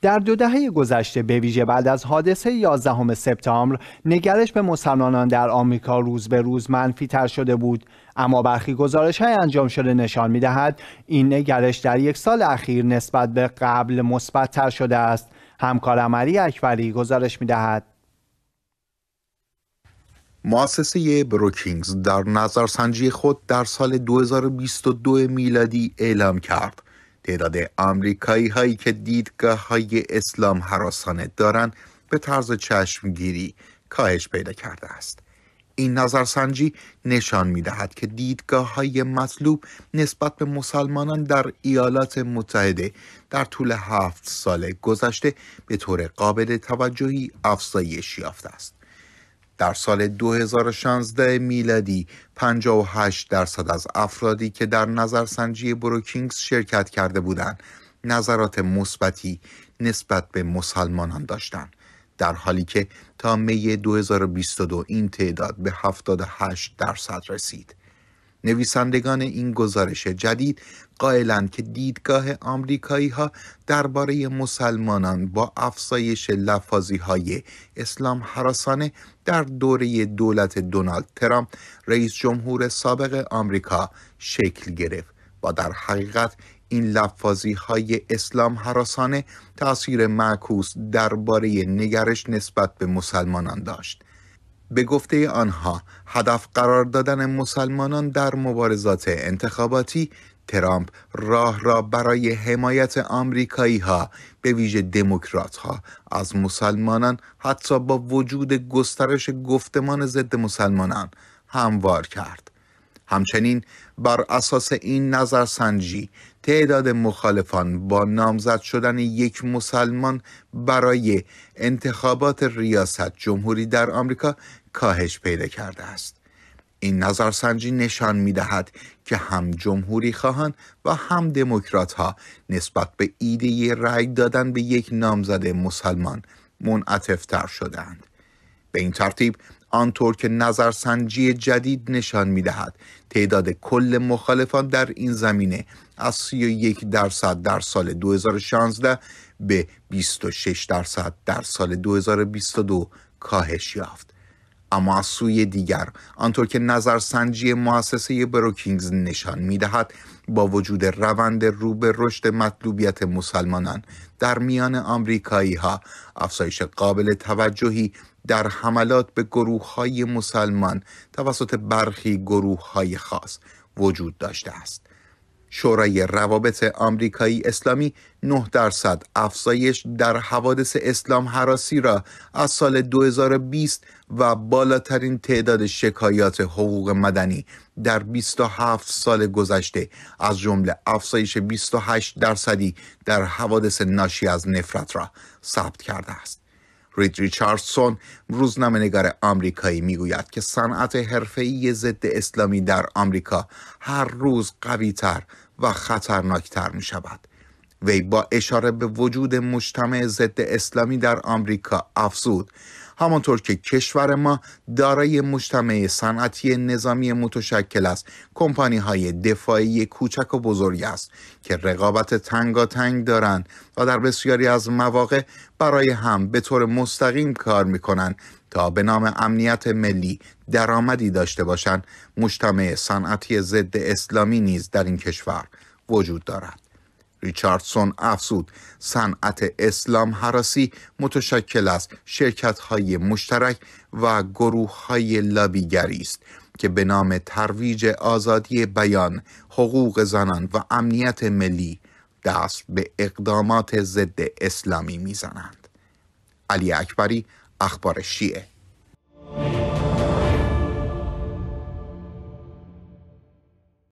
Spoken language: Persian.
در دو دهه گذشته به ویژه بعد از حادثه 11 سپتامبر نگرش به مسلمانان در آمریکا روز به روز منفی تر شده بود اما برخی گزارش های انجام شده نشان می دهد این نگرش در یک سال اخیر نسبت به قبل تر شده است همکار علی اکبری گزارش می دهد مؤسسه بروکینگز در نظرسنجی خود در سال 2022 میلادی اعلام کرد تعداد آمریکایی هایی که دیدگاه های اسلام حراسانه دارند به طرز چشمگیری کاهش پیدا کرده است این نظرسنجی نشان می دهد که دیدگاه های مطلوب نسبت به مسلمانان در ایالات متحده در طول هفت سال گذشته به طور قابل توجهی افزایش یافته است. در سال 2016 میلادی 58 درصد از افرادی که در نظرسنجی بروکینگز شرکت کرده بودند نظرات مثبتی نسبت به مسلمانان داشتند در حالی که تا می 2022 این تعداد به 78 درصد رسید نویسندگان این گزارش جدید قائلند که دیدگاه آمریکاییها درباره مسلمانان با افزایش لفاظی های اسلام حراسانه در دوره دولت دونالد ترامپ رئیس جمهور سابق آمریکا شکل گرفت با در حقیقت این لفاظی های اسلام حراسانه تأثیر معکوس درباره نگرش نسبت به مسلمانان داشت به گفته آنها هدف قرار دادن مسلمانان در مبارزات انتخاباتی ترامپ راه را برای حمایت آمریکایی ها به ویژه دموکرات ها از مسلمانان حتی با وجود گسترش گفتمان ضد مسلمانان هموار کرد همچنین بر اساس این نظرسنجی تعداد مخالفان با نامزد شدن یک مسلمان برای انتخابات ریاست جمهوری در آمریکا کاهش پیدا کرده است این نظرسنجی نشان می دهد که هم جمهوری خواهان و هم دموکرات ها نسبت به ایده رأی دادن به یک نامزد مسلمان منعطف تر شدند. به این ترتیب آنطور که نظرسنجی جدید نشان می دهد تعداد کل مخالفان در این زمینه از 31 درصد در سال 2016 به 26 درصد در سال 2022 کاهش یافت اما از سوی دیگر آنطور که نظرسنجی مؤسسه بروکینگز نشان میدهد با وجود روند رو به رشد مطلوبیت مسلمانان در میان آمریکایی ها افزایش قابل توجهی در حملات به گروه های مسلمان توسط برخی گروه های خاص وجود داشته است شورای روابط آمریکایی اسلامی 9 درصد افزایش در حوادث اسلام حراسی را از سال 2020 و بالاترین تعداد شکایات حقوق مدنی در 27 سال گذشته از جمله افزایش 28 درصدی در حوادث ناشی از نفرت را ثبت کرده است. رید ریچاردسون روزنامه نگار آمریکایی میگوید که صنعت حرفه‌ای ضد اسلامی در آمریکا هر روز قویتر و خطرناکتر می شود وی با اشاره به وجود مجتمع ضد اسلامی در آمریکا افزود همانطور که کشور ما دارای مجتمع صنعتی نظامی متشکل است کمپانی های دفاعی کوچک و بزرگ است که رقابت تنگاتنگ دارند و در بسیاری از مواقع برای هم به طور مستقیم کار می کنند تا به نام امنیت ملی درآمدی داشته باشند مجتمع صنعتی ضد اسلامی نیز در این کشور وجود دارد ریچاردسون افزود صنعت اسلام حراسی متشکل از شرکت های مشترک و گروه های لابیگری است که به نام ترویج آزادی بیان، حقوق زنان و امنیت ملی دست به اقدامات ضد اسلامی میزنند. علی اکبری اخبار شیعه